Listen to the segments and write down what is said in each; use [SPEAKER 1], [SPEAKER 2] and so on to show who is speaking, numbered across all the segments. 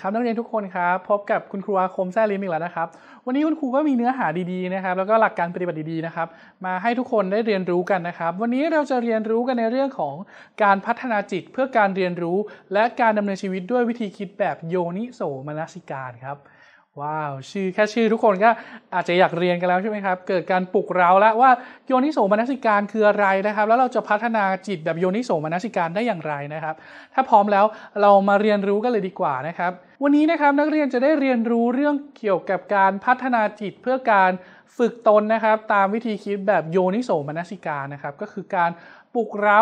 [SPEAKER 1] ครับนักเรียนทุกคนครับ พบกับคุณครูอาคมแซ่ลิมอีกแล้วนะครับ วันนี้คุณครูก็มีเนื้อหาดีๆนะครับ แล้วก็หลักการปฏิบัติดีๆนะครับ มาให้ทุกคนได้เรียนรู้กันนะครับ วันนี้เราจะเรียนรู้กันในเรื่องของการพัฒนาจิตเพื่อการเรียนรู้และการดำเนินชีวิตด้วยวิธีคิดแบบโยนิโสมนสิการครับ ว้าว ชื่อแค่ชื่อทุกคนก็อาจจะอยากเรียนกันแล้วใช่ไหมครับ เกิดการปลุกเราแล้วว่าโยนิโสมนสิการคืออะไรนะครับ แล้วเราจะพัฒนาจิตแบบโยนิโสมนสิการได้อย่างไรนะครับถ้าพร้อมแล้วเรามาเรียนรู้กันเลยดีกว่านะครับวันนี้นะครับนักเรียนจะได้เรียนรู้เรื่องเกี่ยวกับการพัฒนาจิตเพื่อการฝึกตนนะครับ ตามวิธีคิดแบบโยนิโสมนสิกานะครับ ก็คือการปลุกเร้า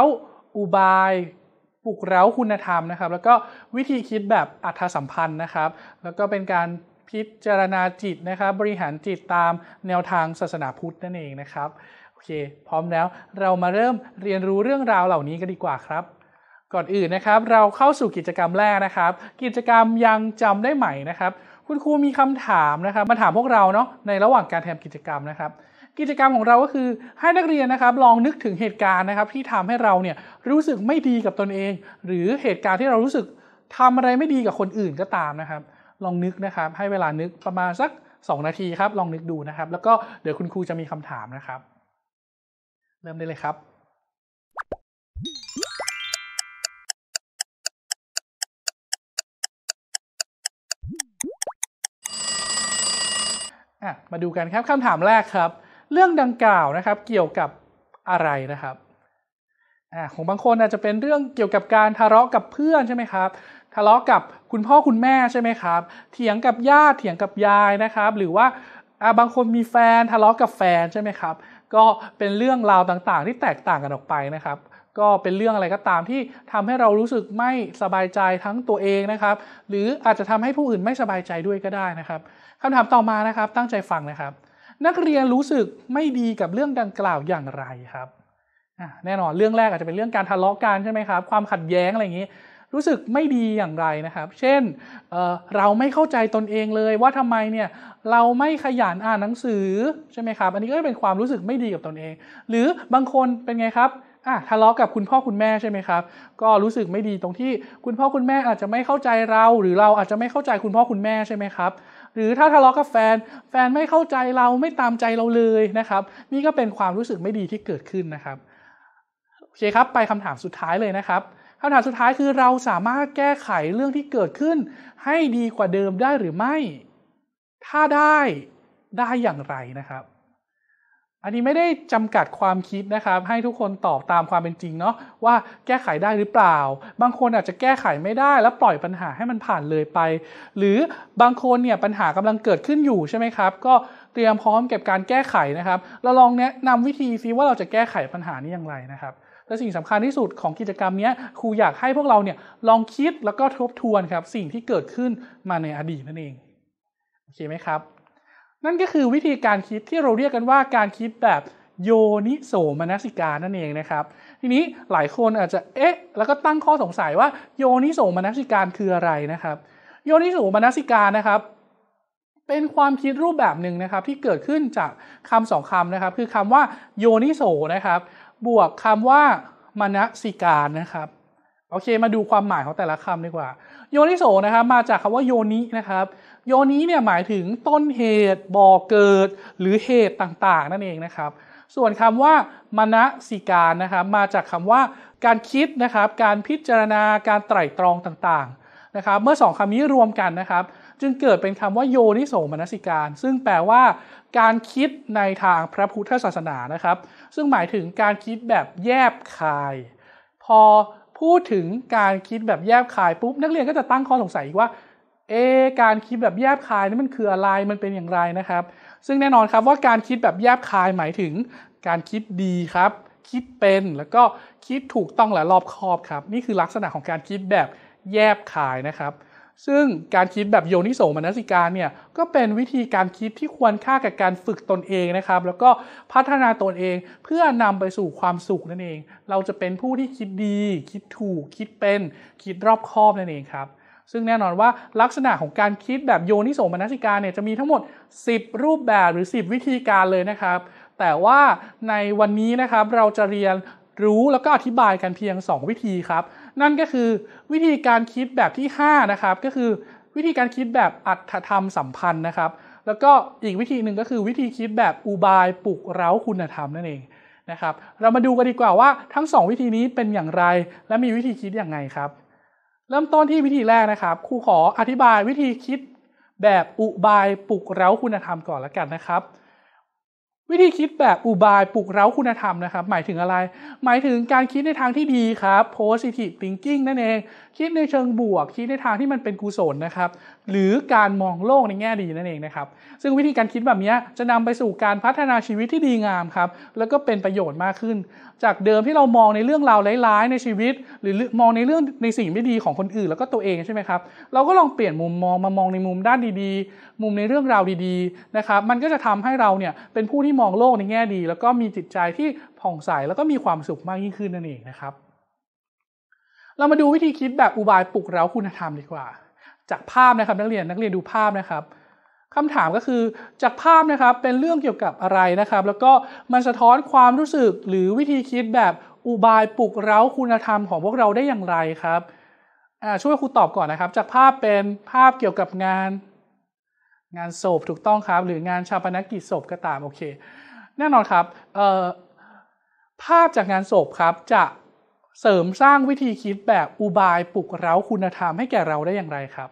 [SPEAKER 1] อุบาย ปลุกเร้าคุณธรรมนะครับ แล้วก็วิธีคิดแบบอัธสัมพันธ์นะครับ แล้วก็เป็นการพิจารณาจิตนะครับ บริหารจิตตามแนวทางศาสนาพุทธนั่นเองนะครับโอเค พร้อมแล้วเรามาเริ่มเรียนรู้เรื่องราวเหล่านี้กันดีกว่าครับก่อนอื่นนะครับเราเข้าสู่กิจกรรมแรกนะครับ กิจกรรมยังจำได้ใหม่นะครับ คุณครูมีคำถามนะครับมาถามพวกเราเนาะในระหว่างการทำกิจกรรมนะครับ กิจกรรมของเราก็คือให้นักเรียนนะครับ ลองนึกถึงเหตุการณ์นะครับ ที่ทำให้เราเนี่ยรู้สึกไม่ดีกับตนเอง หรือเหตุการณ์ที่เรารู้สึกทำอะไรไม่ดีกับคนอื่นก็ตามนะครับ ลองนึกนะครับ ให้เวลานึกประมาณสัก2นาทีครับ ลองนึกดูนะครับ แล้วก็เดี๋ยวคุณครูจะมีคำถามนะครับ เริ่มได้เลยครับมาดูกันครับคำถามแรกครับ เรื่องดังกล่าวนะครับเกี่ยวกับอะไรนะครับอ่ของบางคนอาจจะเป็นเรื่องเกี่ยวกับการทะเลาะกับเพื่อนใช่ไหมครับทะเลาะกับคุณพ่อคุณแม่ใช่ไหมครับ เถียงกับญาติเถียงกับยายนะครับ หรือว่าอ่บางคนมีแฟนทะเลาะกับแฟนใช่ไหมครับ ก็เป็นเรื่องราวต่างๆที่แตกต่างกันออกไปนะครับก็เป็นเรื่องอะไรก็ตามที่ทำให้เรารู้สึกไม่สบายใจทั้งตัวเองนะครับ หรืออาจจะทำให้ผู้อื่นไม่สบายใจด้วยก็ได้นะครับคำถามต่อมานะครับตั้งใจฟังนะครับ นักเรียนรู้สึกไม่ดีกับเรื่องดังกล่าวอย่างไรครับแน่นอนเรื่องแรกอาจจะเป็นเรื่องการทะเลาะกันใช่ไหมครับความขัดแย้งอะไรอย่างนี้ รู้สึกไม่ดีอย่างไรนะครับ เช่นเเราไม่เข้าใจตนเองเลย ว่าทำไมเนี่ยเราไม่ขยันอ่านหนังสือใช่ไหมครับ อันนี้ก็เป็นความรู้สึกไม่ดีกับตนเอง หรือบางคนเป็นไงครับอ่ะทะเลาะกับคุณพ่อ คุณแม่ใช่ไหมครับ ก็รู้สึกไม่ดีตรงที่ คุณพ่อคุณแม่อาจจะไม่เข้าใจเรา หรือเราอาจจะไม่เข้าใจคุณพ่อ คุณแม่ใช่ไหมครับ หรือถ้าทะเลาะกับแฟน แฟนไม่เข้าใจเราไม่ตามใจเราเลยนะครับ นี่ก็เป็นความรู้สึกไม่ดีที่เกิดขึ้นนะครับโอเคครับ ไปคำถามสุดท้ายเลยนะครับคำถามสุดท้ายคือเราสามารถแก้ไขเรื่องที่เกิดขึ้น ให้ดีกว่าเดิมได้หรือไม่ถ้าได้ได้อย่างไรนะครับอันนี้ไม่ได้จำกัดความคิดนะครับ ให้ทุกคนตอบตามความเป็นจริงเนาะว่าแก้ไขได้หรือเปล่า บางคนอาจจะแก้ไขไม่ได้ แล้วปล่อยปัญหาให้มันผ่านเลยไป หรือบางคนเนี่ยปัญหากำลังเกิดขึ้นอยู่ใช่ไหมครับ ก็เตรียมพร้อมเก็บการแก้ไขนะครับ เราลองแนะนำวิธีซิว่าเราจะแก้ไขปัญหานี้อย่างไรนะครับ และสิ่งสำคัญที่สุดของกิจกรรมนี้ครูอยากให้พวกเราเนี่ยลองคิดแล้วก็ทบทวนครับสิ่งที่เกิดขึ้นมาในอดีตนั่นเองโอเคไหมครับนั่นก็คือวิธีการคิดที่เราเรียกกันว่าการคิดแบบโยนิโสมนสิการนั่นเองนะครับ ทีนี้หลายคนอาจจะเอ๊ะ แล้วก็ตั้งข้อสงสัยว่า โยนิโสมนสิการคืออะไรนะครับ โยนิโสมนสิการนะครับ เป็นความคิดรูปแบบหนึ่งนะครับ ที่เกิดขึ้นจากคำสองคำนะครับ คือคำว่าโยนิโสนะครับ บวกคำว่ามนสิการนะครับโอเค มาดูความหมายของแต่ละคำดีกว่าโยนิโสนะครับ มาจากคำว่าโยนินะครับโยนี้เนี่ยหมายถึงต้นเหตุบ่อเกิดหรือเหตุต่างๆนั่นเองนะครับส่วนคำว่ามณสิการนะครับมาจากคำว่า การคิดนะครับการพิจารณาการไตร่ตรองต่างๆนะครับเมื่อสองคำนี้รวมกันนะครับจึงเกิดเป็นคำว่าโยนิโสมนสิการ ซึ่งแปลว่าการคิดในทางพระพุทธศาสนานะครับ ซึ่งหมายถึงการคิดแบบแยบคาย พอพูดถึงการคิดแบบแยบคายปุ๊บนักเรียนก็จะตั้งข้อสงสัยว่าเอ การคิดแบบแยบคายนี่มันคืออะไร มันเป็นอย่างไรนะครับ ซึ่งแน่นอนครับว่าการคิดแบบแยบคายหมายถึง การคิดดีครับ คิดเป็น แล้วก็คิดถูกต้องและรอบคอบครับ นี่คือลักษณะของการคิดแบบแยบคายนะครับ ซึ่งการคิดแบบโยนิโสมนสิการเนี่ยก็เป็นวิธีการคิดที่ควรค่ากับการฝึกตนเองนะครับ แล้วก็พัฒนาตนเองเพื่อนำไปสู่ความสุขนั่นเอง เราจะเป็นผู้ที่คิดดี คิดถูก คิดเป็น คิดรอบคอบนั่นเองครับซึ่งแน่นอนว่าลักษณะของการคิดแบบโยนิโสมนสิการเนี่ยจะมีทั้งหมด 10 รูปแบบหรือ 10 วิธีการเลยนะครับ แต่ว่าในวันนี้นะครับเราจะเรียนรู้แล้วก็อธิบายกันเพียง 2 วิธีครับ นั่นก็คือวิธีการคิดแบบที่5นะครับก็คือ วิธีการคิดแบบอัตธรรมสัมพันธ์นะครับ แล้วก็อีกวิธีหนึ่งก็คือวิธีคิดแบบอุบายปลุกเร้าคุณธรรมนั่นเองนะครับ เรามาดูกันดีกว่าว่าทั้ง 2 วิธีนี้เป็นอย่างไร และมีวิธีคิดอย่างไงครับเริ่มต้นที่วิธีแรกนะครับ ครูขออธิบายวิธีคิดแบบอุบายปลุกเร้าคุณธรรมก่อนแล้วกันนะครับวิธีคิดแบบอุบายปลุกเร้าคุณธรรมนะครับหมายถึงอะไร หมายถึงการคิดในทางที่ดีครับ positive thinking นั่นเอง คิดในเชิงบวกคิดในทางที่มันเป็นกุศลนะครับหรือการมองโลกในแง่ดี นั่นเองนะครับซึ่งวิธีการคิดแบบนี้จะนำไปสู่การพัฒนาชีวิตที่ดีงามครับแล้วก็เป็นประโยชน์มากขึ้น จากเดิมที่เรามองในเรื่องราวร้ายๆ ในชีวิต หรือมองในเรื่องในสิ่งไม่ดีของคนอื่นแล้วก็ตัวเองใช่ไหมครับเราก็ลองเปลี่ยนมุมมองมามองในมุมด้านดีๆ มุมในเรื่องราวดีๆนะครับมันก็จะทำให้เราเนี่ยเป็นผู้ที่มองโลกในแง่ดี แล้วก็มีจิตใจที่ผ่องใสแล้วก็มีความสุขมากยิ่งขึ้นนั่นเองนะครับ เรามาดูวิธีคิดแบบอุบายปลุกเร้าคุณธรรมดีกว่า จากภาพนะครับนักเรียนนักเรียนดูภาพนะครับคำถามก็คือจากภาพนะครับเป็นเรื่องเกี่ยวกับอะไรนะครับ แล้วก็มันสะท้อนความรู้สึกหรือวิธีคิดแบบอุบายปลุกเร้าคุณธรรมของพวกเราได้อย่างไรครับช่วยครูตอบก่อนนะครับ จากภาพเป็นภาพเกี่ยวกับงานงานศพถูกต้องครับหรืองานชาปนกิจศพก็ตามโอเคแน่นอนครับภาพจากงานศพครับ จะเสริมสร้างวิธีคิดแบบอุบายปลุกเร้าคุณธรรม ให้แก่เราได้อย่างไรครับ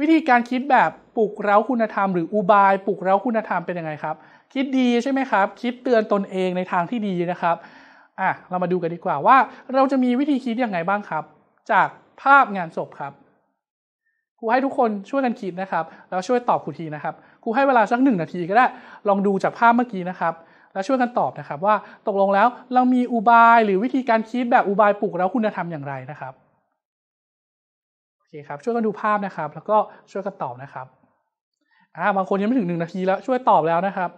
[SPEAKER 1] วิธีการคิดแบบปลุกเร้าคุณธรรมหรืออุบายปลุกเร้าคุณธรรมเป็นยังไงครับ คิดดีใช่ไหมครับ คิดเตือนตนเองในทางที่ดีนะครับอ่ะเรามาดูกันดีกว่าว่า เราจะมีวิธีคิดอย่างไงบ้างครับ จากภาพงานศพครับครูให้ทุกคนช่วยกันคิดนะครับ แล้วช่วยตอบครูทีนะครับครูให้เวลาสักหนึ่งนาทีก็ได้ลองดูจากภาพเมื่อกี้นะครับ แล้วช่วยกันตอบนะครับ ว่าตกลงแล้วเรามีอุบายหรือวิธีการคิดแบบอุบายปลุกแล้วคุณจะทำอย่างไรนะครับโอเคครับ ช่วยกันดูภาพนะครับ แล้วก็ช่วยกันตอบนะครับอ่าบางคนยังไม่ถึงหนึ่งนาที แล้วช่วยตอบแล้วนะครับ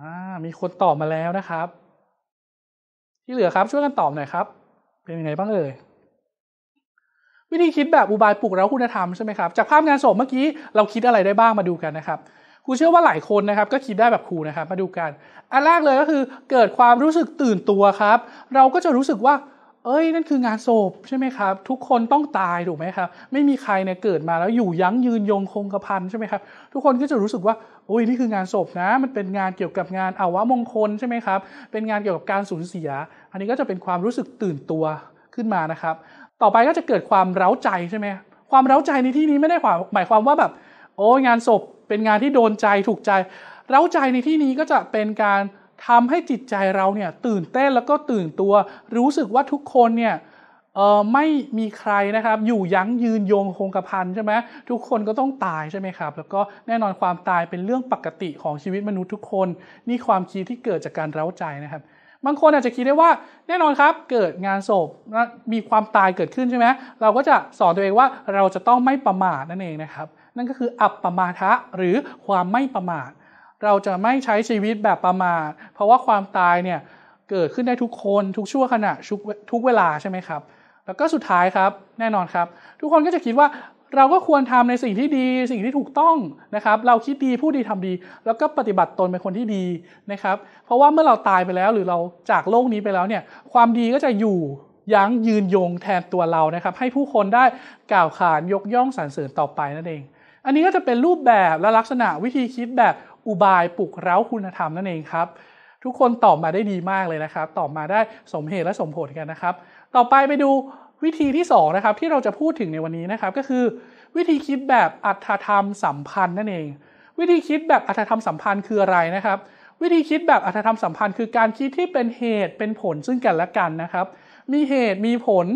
[SPEAKER 1] อ่ามีคนตอบมาแล้วนะครับ ที่เหลือครับ ช่วยกันตอบหน่อยครับ เป็นยังไงบ้างเอ่ยวิธีคิดแบบอุบายปลุกเราคุณธรรมใช่ไหมครับ จากภาพงานศพเมื่อกี้เราคิดอะไรได้บ้างมาดูกันนะครับครูเชื่อว่าหลายคนนะครับ ก็คิดได้แบบครูนะครับ มาดูกัน อันแรกเลยก็คือเกิดความรู้สึกตื่นตัวครับ เราก็จะรู้สึกว่า เอ้ยนั่นคืองานศพใช่ไหมครับทุกคนต้องตายถูกไหมครับ ไม่มีใครเนี่ยเกิดมาแล้วอยู่ยั้งยืนยงคงกระพันใช่ไหมครับทุกคนก็จะรู้สึกว่าโอ้ยนี่คืองานศพนะ มันเป็นงานเกี่ยวกับงานอาวะมงคลใช่ไหมครับเป็นงานเกี่ยวกับการสูญเสีย อันนี้ก็จะเป็นความรู้สึกตื่นตัวขึ้นมานะครับต่อไปก็จะเกิดความเร้าใจใช่ไหม ความเร้าใจในที่นี้ไม่ได้หมายความว่าแบบโอ้งานศพเป็นงานที่โดนใจถูกใจ เร้าใจในที่นี้ก็จะเป็นการทำให้จิตใจเราเนี่ยตื่นเต้นแล้วก็ตื่นตัว รู้สึกว่าทุกคนเนี่ยไม่มีใครนะครับ อยู่ยั้งยืนโยงคงกระพันใช่ไหมทุกคนก็ต้องตายใช่ไหมครับ แล้วก็แน่นอนความตายเป็นเรื่องปกติของชีวิตมนุษย์ทุกคนนี่ความคิดที่เกิดจากการเร้าใจนะครับบางคนอาจจะคิดได้ว่าแน่นอนครับเกิดงานศพ มีความตายเกิดขึ้นใช่ไหมเราก็จะสอนตัวเองว่าเราจะต้องไม่ประมาทนั่นเองนะครับ นั่นก็คืออัปปมาทะหรือความไม่ประมาทเราจะไม่ใช้ชีวิตแบบประมาทเพราะว่าความตายเนี่ยเกิดขึ้นได้ทุกคนทุกชั่วขณะทุกเวลาใช่ไหมครับ แล้วก็สุดท้ายครับแน่นอนครับทุกคนก็จะคิดว่าเราก็ควรทำในสิ่งที่ดี สิ่งที่ถูกต้องนะครับเราคิดดีพูดดีทำดี แล้วก็ปฏิบัติตนเป็นคนที่ดีนะครับเพราะว่าเมื่อเราตายไปแล้วหรือเราจากโลกนี้ไปแล้วเนี่ยความดีก็จะอยู่ยั้งยืนยงแทนตัวเรานะครับ ให้ผู้คนได้กล่าวขานยกย่องสรรเสริญต่อไปนั่นเอง อันนี้ก็จะเป็นรูปแบบและลักษณะวิธีคิดแบบอุบายปลุกเร้าคุณธรรมนั่นเองครับทุกคนตอบมาได้ดีมากเลยนะครับตอบมาได้สมเหตุและสมผลกันนะครับ ต่อไปไปดูวิธีที่2นะครับที่เราจะพูดถึงในวันนี้นะครับก็คือ วิธีคิดแบบอัตธรรมสัมพันธ์นั่นเอง วิธีคิดแบบอัตธรรมสัมพันธ์คืออะไรนะครับ วิธีคิดแบบอัตธรรมสัมพันธ์คือการคิดที่เป็นเหตุเป็นผลซึ่งกันและกันนะครับ มีเหตุมีผล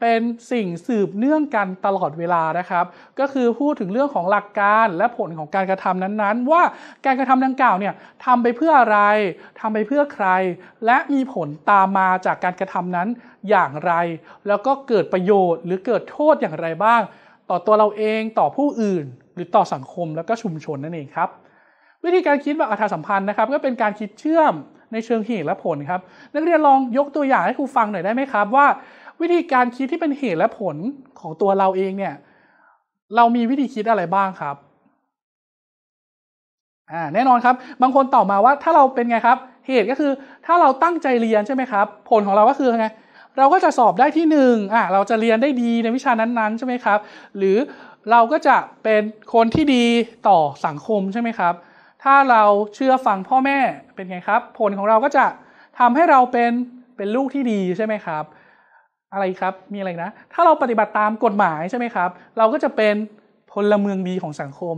[SPEAKER 1] เป็นสิ่งสืบเนื่องกันตลอดเวลานะครับ ก็คือพูดถึงเรื่องของหลักการและผลของการกระทำนั้นๆ ว่าการกระทำดังกล่าวเนี่ยทำไปเพื่ออะไร ทำไปเพื่อใคร และมีผลตามมาจากการกระทำนั้นอย่างไร แล้วก็เกิดประโยชน์หรือเกิดโทษอย่างไรบ้าง ต่อตัวเราเองต่อผู้อื่น หรือต่อสังคมแล้วก็ชุมชนนั่นเองครับ วิธีการคิดแบบอัถราสัมพันธ์นะครับก็เป็นการคิดเชื่อมในเชิงเหตุและผลครับ นักเรียนลองยกตัวอย่างให้ครูฟังหน่อยได้ไหมครับว่าวิธีการคิดที่เป็นเหตุและผลของตัวเราเองเนี่ย เรามีวิธีคิดอะไรบ้างครับอ่าแน่นอนครับ บางคนตอบมาว่าถ้าเราเป็นไงครับ เหตุก็คือถ้าเราตั้งใจเรียนใช่ไหมครับ ผลของเราก็คือไง เราก็จะสอบได้ที่หนึ่ง อ่าเราจะเรียนได้ดีในวิชานั้นๆใช่ไหมครับ หรือเราก็จะเป็นคนที่ดีต่อสังคมใช่ไหมครับ ถ้าเราเชื่อฟังพ่อแม่เป็นไงครับ ผลของเราก็จะทำให้เราเป็น เป็นลูกที่ดีใช่ไหมครับอะไรครับ มีอะไรนะ ถ้าเราปฏิบัติตามกฎหมายใช่ไหมครับ เราก็จะเป็นพลเมืองดีของสังคม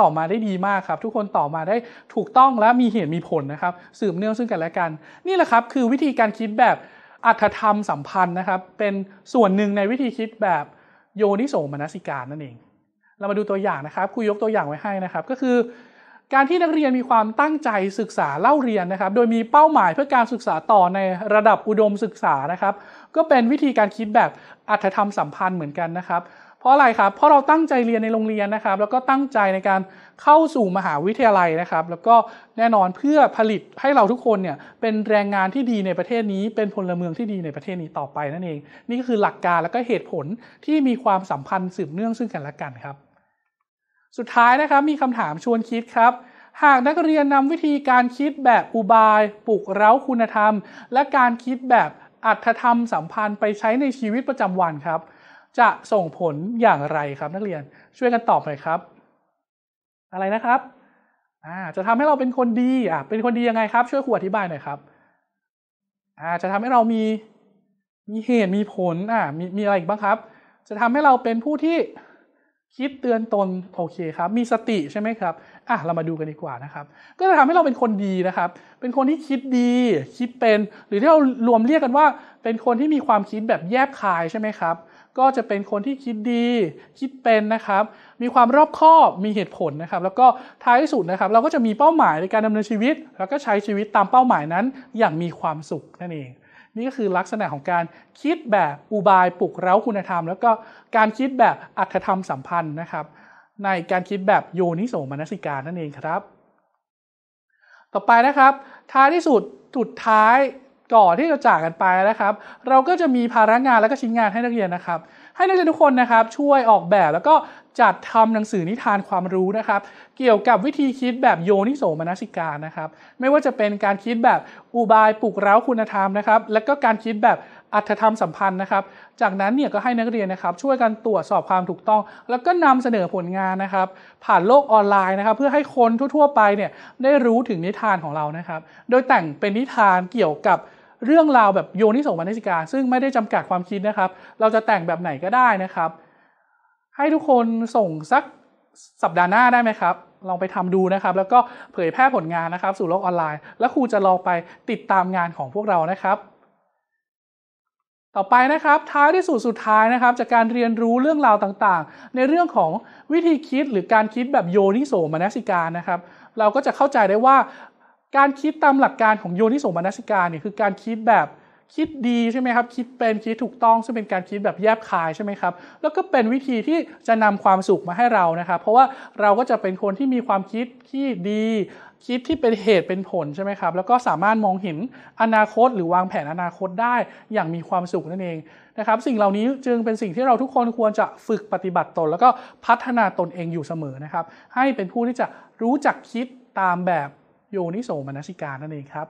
[SPEAKER 1] ต่อมาได้ดีมากครับ ทุกคนต่อมาได้ถูกต้องและมีเหตุมีผลนะครับ สืบเนื่องซึ่งกันและกัน นี่แหละครับ คือวิธีการคิดแบบอัธธรรมสัมพันธ์นะครับ เป็นส่วนหนึ่งในวิธีคิดแบบโยนิโสมนสิการนั่นเอง เรามาดูตัวอย่างนะครับ คุยยกตัวอย่างไว้ให้นะครับ ก็คือการที่นักเรียนมีความตั้งใจศึกษาเล่าเรียนนะครับ โดยมีเป้าหมายเพื่อการศึกษาต่อในระดับอุดมศึกษานะครับ ก็เป็นวิธีการคิดแบบอัตธรรมสัมพันธ์เหมือนกันนะครับ เพราะอะไรครับ เพราะเราตั้งใจเรียนในโรงเรียนนะครับ แล้วก็ตั้งใจในการเข้าสู่มหาวิทยาลัยนะครับ แล้วก็แน่นอนเพื่อผลิตให้เราทุกคนเนี่ยเป็นแรงงานที่ดีในประเทศนี้ เป็นพลเมืองที่ดีในประเทศนี้ต่อไปนั่นเอง นี่คือหลักการและก็เหตุผลที่มีความสัมพันธ์สืบเนื่องซึ่งกันและกันครับสุดท้ายนะครับ มีคำถามชวนคิดครับ หากนักเรียนนำวิธีการคิดแบบอุบายปลุกเร้าคุณธรรม และการคิดแบบอัตธรรมสัมพันธ์ไปใช้ในชีวิตประจำวันครับ จะส่งผลอย่างไรครับ นักเรียนช่วยกันตอบหน่อยครับ อะไรนะครับ จะทำให้เราเป็นคนดีอ่ะ เป็นคนดียังไงครับ ช่วยครูอธิบายหน่อยครับจะทำให้เรามีมีเหตุมีผลอ่ามีมีอะไรอีกบ้างครับ จะทำให้เราเป็นผู้ที่คิดเตือนตนโอเคครับมีสติใช่ไหมครับอ่ะเรามาดูกันดีกว่านะครับ ก็จะทำให้เราเป็นคนดีนะครับ เป็นคนที่คิดดีคิดเป็นหรือที่เรารวมเรียกกันว่า เป็นคนที่มีความคิดแบบแยบคายใช่ไหมครับก็จะเป็นคนที่คิดดี คิดเป็นนะครับมีความรอบคอบมีเหตุผลนะครับแล้วก็ท้ายสุดนะครับ เราก็จะมีเป้าหมายในการดำเนินชีวิต แล้วก็ใช้ชีวิตตามเป้าหมายนั้นอย่างมีความสุขนั่นเองนี่ก็คือลักษณะของการคิดแบบอุบายปลุกเร้าคุณธรรม แล้วก็การคิดแบบอัคธรรมสัมพันธ์นะครับ ในการคิดแบบโยนิโสมนสิการนั่นเองครับ ต่อไปนะครับ ท้ายที่สุดสุดท้ายก่อนที่จะจากกันไปนะครับ เราก็จะมีภาระงานและก็ชิ้นงานให้นักเรียนนะครับให้นักเรียนทุกคนนะครับช่วยออกแบบแล้วก็จัดทำหนังสือนิทานความรู้นะครับ เกี่ยวกับวิธีคิดแบบโยนิโสมนสิการนะครับ ไม่ว่าจะเป็นการคิดแบบอุบายปลุกเร้าคุณธรรมนะครับ และก็การคิดแบบอัตธรรมสัมพันธ์นะครับ จากนั้นเนี่ยก็ให้นักเรียนนะครับ ช่วยกันตรวจสอบความถูกต้อง แล้วก็นำเสนอผลงานนะครับ ผ่านโลกออนไลน์นะครับ เพื่อให้คนทั่ว ๆ ไปเนี่ยได้รู้ถึงนิทานของเรานะครับ โดยแต่งเป็นนิทานเกี่ยวกับเรื่องราวแบบโยนิสงมนสิกาซึ่งไม่ได้จำกัดความคิดนะครับ เราจะแต่งแบบไหนก็ได้นะครับ ให้ทุกคนส่งสักสัปดาห์หน้าได้ไหมครับ ลองไปทำดูนะครับ แล้วก็เผยแพร่ผลงานนะครับ สู่โลกออนไลน์ แล้วครูจะลองไปติดตามงานของพวกเรานะครับ ต่อไปนะครับ ท้ายที่สุดสุดท้ายนะครับจากการเรียนรู้เรื่องราวต่างๆ ในเรื่องของวิธีคิดหรือการคิดแบบโยนิโสมนสิการนะครับ เราก็จะเข้าใจได้ว่าการคิดตามหลักการของโยนิสมนสิการเนี่ยคือการคิดแบบคิดดีใช่ไหมครับ คิดเป็นคิดถูกต้องซึ่งเป็นการคิดแบบแยบคายใช่ไหมครับแล้วก็เป็นวิธีที่จะนำความสุขมาให้เรานะครับเพราะว่าเราก็จะเป็นคนที่มีความคิดที่ดี คิดที่เป็นเหตุเป็นผลใช่ไหมครับแล้วก็สามารถมองเห็นอนาคตหรือวางแผนอนาคตได้อย่างมีความสุขนั่นเองนะครับสิ่งเหล่านี้จึงเป็นสิ่งที่เราทุกคนควรจะฝึกปฏิบัติตน แล้วก็พัฒนาตนเองอยู่เสมอนะครับให้เป็นผู้ที่จะรู้จักคิดตามแบบโยนิโสมนสิการนั่นเองครับ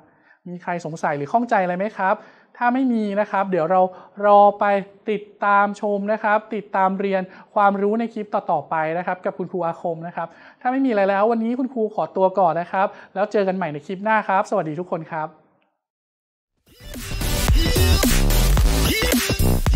[SPEAKER 1] มีใครสงสัยหรือข้องใจอะไรไหมครับ ถ้าไม่มีนะครับ เดี๋ยวเรารอไปติดตามชมนะครับ ติดตามเรียนความรู้ในคลิปต่อ ๆ ไปนะครับกับคุณครูอาคมนะครับ ถ้าไม่มีอะไรแล้ววันนี้คุณครูขอตัวก่อนนะครับ แล้วเจอกันใหม่ในคลิปหน้าครับ สวัสดีทุกคนครับ